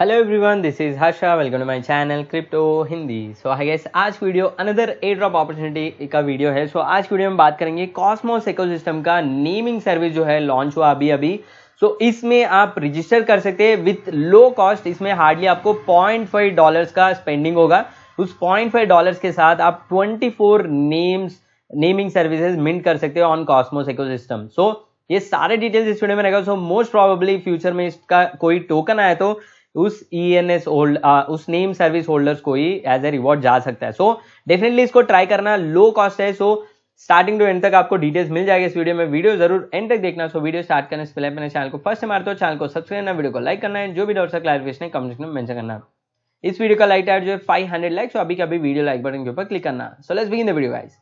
hello everyone this is Harsha welcome to my channel crypto Hindi so I guess आज video another airdrop opportunity का video है so so, आज video में बात करेंगे कॉस्मोस इकोसिस्टम का नेमिंग सर्विस जो है लॉन्च हुआ अभी अभी सो so, इसमें आप रजिस्टर कर सकते हैं विथ लो कॉस्ट इसमें हार्डली आपको पॉइंट फाइव डॉलर्स का स्पेंडिंग होगा उस पॉइंट फाइव डॉलर्स के साथ आप twenty four names naming services mint कर सकते हो ऑन कॉस्मोस इकोसिस्टम सो ये सारे डिटेल्स इस वीडियो में रहेगा सो मोस्ट प्रोबेबली फ्यूचर में इसका कोई टोकन आया तो उस ई एन एस होल्ड उस नेम सर्विस होल्डर्स को ही एज ए रिवॉर्ड जा सकता है सो so, डेफिनेटली इसको ट्राई करना लो कॉस्ट है सो स्टार्टिंग टू एंड तक आपको डिटेल्स मिल जाएगा इस वीडियो में वीडियो जरूर एंड तक देखना सो वीडियो स्टार्ट करने से पहले अपने चैनल को फर्स्ट मार दो चैनल को सब्सक्राइब करना वीडियो को लाइक करना है जो भी डाउट क्लारिफिकेशन है कमेंट में मेंशन करना इस वीडियो का लाइक टाइट जो है फाइव हंड्रेड लाइक सो अभी अभी वीडियो लाइक बटन के ऊपर क्लिक करना so let's begin the video guys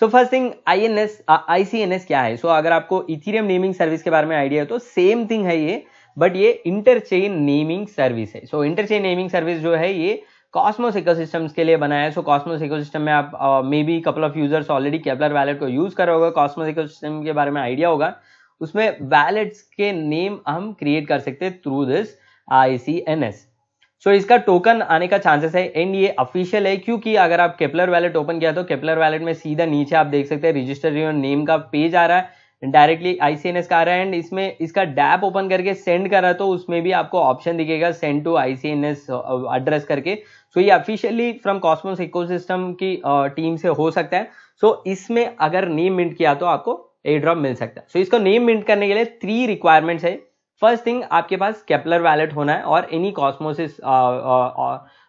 so first thing I N S I C N S क्या है सो so, अगर आपको इथीरियम नेमिंग सर्विस के बारे में आइडिया है तो सेम थिंग है ये बट ये इंटरचेन नेमिंग सर्विस है सो इंटरचेन नेमिंग सर्विस जो है ये कॉस्मोस इकोसिस्टम्स के लिए बनाया है सो कॉस्मोस इकोसिस्टम में आप may be couple of users already Kepler wallet को यूज कर होगा कॉस्मोस इकोसिस्टम के बारे में आइडिया होगा उसमें वैलेट्स के नेम हम क्रिएट कर सकते हैं थ्रू दिस आई सो इसका टोकन आने का चांसेस है एंड ये ऑफिशियल है क्योंकि अगर आप केपलर वैलेट ओपन किया तो केपलर वैलेट में सीधा नीचे आप देख सकते हैं रजिस्टर योर नेम का पेज आ रहा है डायरेक्टली आईसीएनएस का आ रहा है एंड इसमें इसका डैप ओपन करके सेंड करा तो उसमें भी आपको ऑप्शन दिखेगा सेंड टू आईसीएनएस एड्रेस करके सो so, ये ऑफिशियली फ्रॉम कॉस्मोस इकोसिस्टम की टीम से हो सकता है सो so, इसमें अगर नेम मिंट किया तो आपको ए ड्रॉप मिल सकता है सो so, इसको नेम मिंट करने के लिए थ्री रिक्वायरमेंट्स है फर्स्ट थिंग आपके पास कैपलर वैलेट होना है और एनी कॉस्मोसिस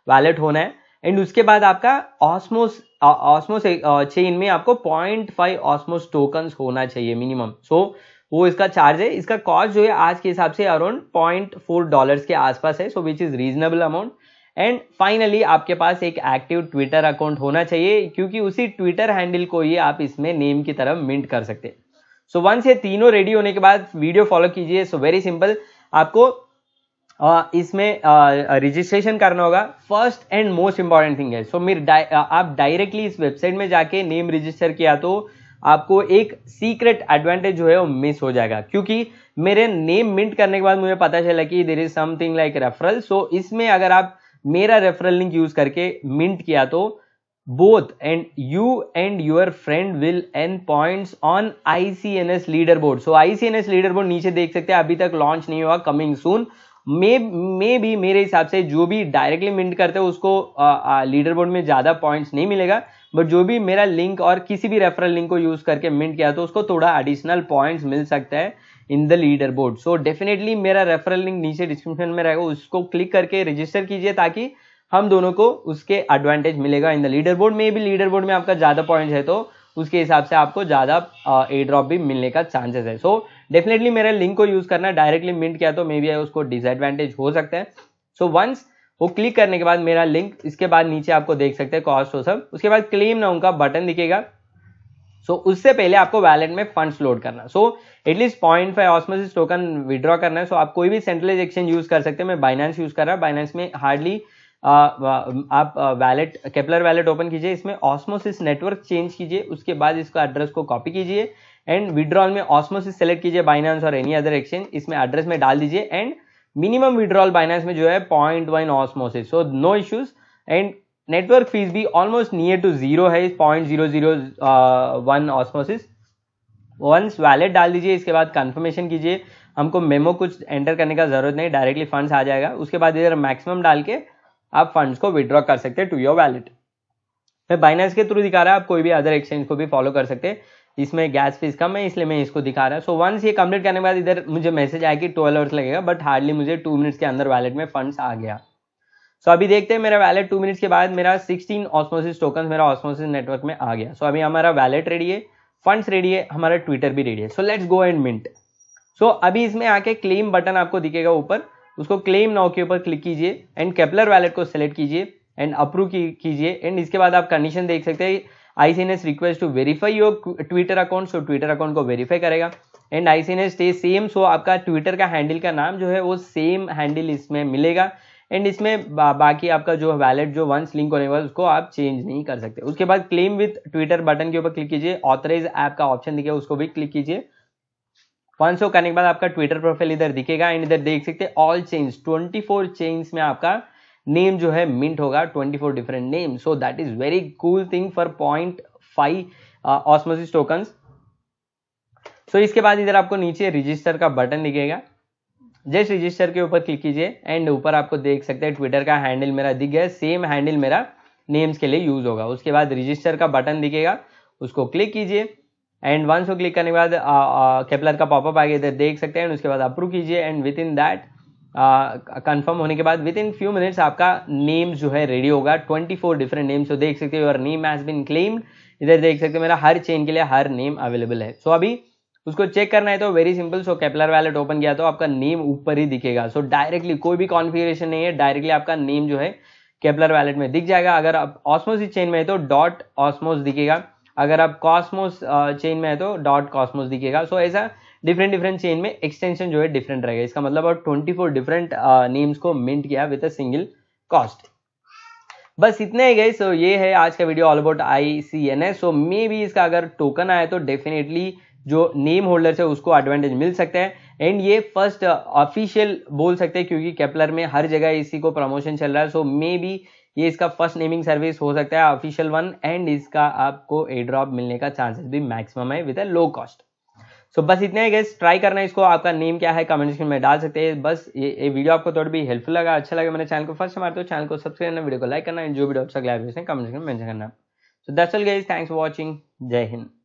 वैलेट होना है एंड उसके बाद आपका ऑस्मोस ऑस्मोस चेन में आपको पॉइंट फाइव ऑस्मोस टोकन होना चाहिए मिनिमम सो वो इसका चार्ज है इसका कॉस्ट जो है आज के हिसाब से अराउंड पॉइंट फोर डॉलर के आसपास है so which is reasonable amount and finally आपके पास एक एक्टिव ट्विटर अकाउंट होना चाहिए क्योंकि उसी ट्विटर हैंडल को ही आप इसमें नेम की तरह मिंट कर सकते हैं सो वंस ये तीनों रेडी होने के बाद वीडियो फॉलो कीजिए सो वेरी सिंपल आपको इसमें रजिस्ट्रेशन करना होगा first and most important thing है सो so, मेरे आप डायरेक्टली इस वेबसाइट में जाके नेम रजिस्टर किया तो आपको एक सीक्रेट एडवांटेज जो है वो मिस हो जाएगा क्योंकि मेरे नेम मिंट करने के बाद मुझे पता चला कि there is something like referral so इसमें अगर आप मेरा रेफरल लिंक यूज करके मिंट किया तो both and you and your friend will earn point on ICNS leader board so ICNS leader board नीचे देख सकते हैं अभी तक लॉन्च नहीं हुआ कमिंग सून मे मे भी मेरे हिसाब से जो भी डायरेक्टली मिंट करते हैं उसको लीडर बोर्ड में ज़्यादा पॉइंट्स नहीं मिलेगा बट जो भी मेरा लिंक और किसी भी रेफरल लिंक को यूज़ करके मिंट किया तो उसको थोड़ा एडिशनल पॉइंट्स मिल सकता है in the leader board so definitely मेरा रेफरल लिंक नीचे डिस्क्रिप्शन में रहेगा उसको क्लिक करके रजिस्टर कीजिए ताकि हम दोनों को उसके एडवांटेज मिलेगा इन द लीडर बोर्ड में भी लीडर बोर्ड में आपका ज़्यादा पॉइंट है तो उसके हिसाब से आपको ज़्यादा ए ड्रॉप भी मिलने का चांसेस है सो डेफिनेटली मेरा लिंक को यूज़ करना डायरेक्टली मिंट किया तो मे बी उसको डिसएडवांटेज हो सकता है सो so, वंस वो क्लिक करने के बाद मेरा लिंक इसके बाद नीचे आपको देख सकते हैं कॉस्ट हो सब उसके बाद क्लेम ना उनका बटन दिखेगा सो so, उससे पहले आपको वैलेट में फंड्स लोड करना so at least point five Osmosis token withdraw करना है सो so, आप कोई भी सेंट्रलाइज एक्सचेंज यूज कर सकते हैं मैं बाइनेंस यूज कर रहा हूँ बाइनेंस में हार्डली आप वैलेट केपलर वैलेट ओपन कीजिए इसमें ऑस्मोसिस नेटवर्क चेंज कीजिए उसके बाद इसको एड्रेस को कॉपी कीजिए एंड विड्रॉल में ऑस्मोसिस सेलेक्ट कीजिए बाइनांस और एनी अदर एक्सचेंज इसमें एड्रेस में डाल दीजिए एंड मिनिमम विड्रॉल बाइनांस में जो है point one Osmosis so no issues and network fees भी ऑलमोस्ट नियर टू जीरो है point zero zero one Osmosis once wallet डाल दीजिए इसके बाद कंफर्मेशन कीजिए हमको मेमो कुछ एंटर करने का जरूरत नहीं डायरेक्टली फंड्स आ जाएगा उसके बाद इधर मैक्सिमम डाल के आप फंड्स को विड्रॉ कर सकते हैं टू योर वैलेट मैं बाइनेंस के थ्रू दिखा रहा है आप कोई भी अदर एक्सचेंज को भी फॉलो कर सकते हैं इसमें गैस फीस कम है इसलिए मैं इसको दिखा रहा हूँ सो वंस ये कंप्लीट करने के बाद इधर मुझे मैसेज आया कि ट्वेल्व आवर्स लगेगा बट हार्डली मुझे टू मिनट्स के अंदर वैलेट में फंड्स आ गया सो so, अभी देखते हैं मेरा वैलेट टू मिनट्स के बाद मेरा सिक्सटीन ऑस्मोसिस टोकन मेरा ऑस्मोसिस नेटवर्क में आ गया सो so, अभी हमारा वैलेट रेडी है फंड्स रेडी है हमारा ट्विटर भी रेडी है so let's go and mint so अभी इसमें आके क्लेम बटन आपको दिखेगा ऊपर उसको क्लेम नाउ के ऊपर क्लिक कीजिए एंड कैपलर वैलेट को सेलेक्ट कीजिए एंड अप्रूव कीजिए एंड इसके बाद आप कंडीशन देख सकते हैं I C S request to verify your Twitter account so Twitter account को वेरीफाई करेगा and I C S same so आपका ट्विटर का हैंडल का नाम जो है वो सेम हैंडल इसमें मिलेगा एंड इसमें बा, बाकी आपका जो वैलेट जो वंस लिंक होने वाला उसको आप चेंज नहीं कर सकते उसके बाद क्लेम विथ ट्विटर बटन के ऊपर क्लिक कीजिए ऑथराइज ऐप का ऑप्शन दिखे उसको भी क्लिक कीजिए वन सो करने के बाद आपका ट्विटर प्रोफाइल इधर दिखेगा एंड इधर देख सकते हैं all change twenty four change में आपका नेम जो है मिंट होगा twenty four different name so that is very cool thing for point five Osmosis token so इसके बाद इधर आपको नीचे रजिस्टर का बटन दिखेगा जस्ट रजिस्टर के ऊपर क्लिक कीजिए एंड ऊपर आपको देख सकते हैं ट्विटर का हैंडल मेरा दिख गया सेम हैंडल मेरा नेम्स के लिए यूज होगा उसके बाद रजिस्टर का बटन दिखेगा उसको क्लिक कीजिए एंड वंस को क्लिक करने के बाद कैपलर का पॉपअप आ गया इधर देख सकते हैं एंड उसके बाद अप्रूव कीजिए and within that confirm होने के बाद विद इन फ्यू मिनट्स आपका नेम जो है रेडी होगा ट्वेंटी फोर डिफरेंट नेम्स तो देख सकते हो your name has been claimed इधर देख सकते हो मेरा हर चेन के लिए हर नेम अवेलेबल है सो so, अभी उसको चेक करना है तो very simple so Keplr wallet open किया तो आपका नेम ऊपर ही दिखेगा सो so, डायरेक्टली कोई भी कॉन्फिग्रेशन नहीं है डायरेक्टली आपका नेम जो है कैपलर वैलेट में दिख जाएगा अगर आप ऑस्मोस चेन में है तो डॉट ऑस्मोस दिखेगा अगर आप कॉस्मोस चेन में है तो डॉट कॉस्मोस दिखेगा सो ऐसा डिफरेंट डिफरेंट चेन में एक्सटेंशन जो है डिफरेंट रहेगा इसका मतलब आप फोर डिफरेंट नेम्स को मिंट किया विद अ सिंगल कॉस्ट बस इतने ही गए सो ये है आज का video all about I C N S so maybe इसका अगर टोकन आया तो डेफिनेटली जो नेम होल्डर्स है उसको एडवांटेज मिल सकता है एंड ये फर्स्ट ऑफिशियल बोल सकते हैं क्योंकि कैपलर में हर जगह इसी को प्रमोशन चल रहा है सो मे बी ये इसका फर्स्ट नेमिंग सर्विस हो सकता है ऑफिशियल वन एंड इसका आपको ए ड्रॉप मिलने का चांसेस भी मैक्सिमम है with a low cost so बस इतना है गेस ट्राई करना इसको आपका नेम क्या है कमेंट सेक्शन में डाल सकते हैं बस ये, ये वीडियो आपको थोड़ी भी हेल्पफुल लगा अच्छा लगा मैंने चैनल को फर्स्ट हमारे तो चैनल को सब्सक्राइब करना वीडियो को लाइक करना जो भी डॉक्टर कमेंट सेक्शन में मेंशन करना so that's all thanks for watching जय हिंद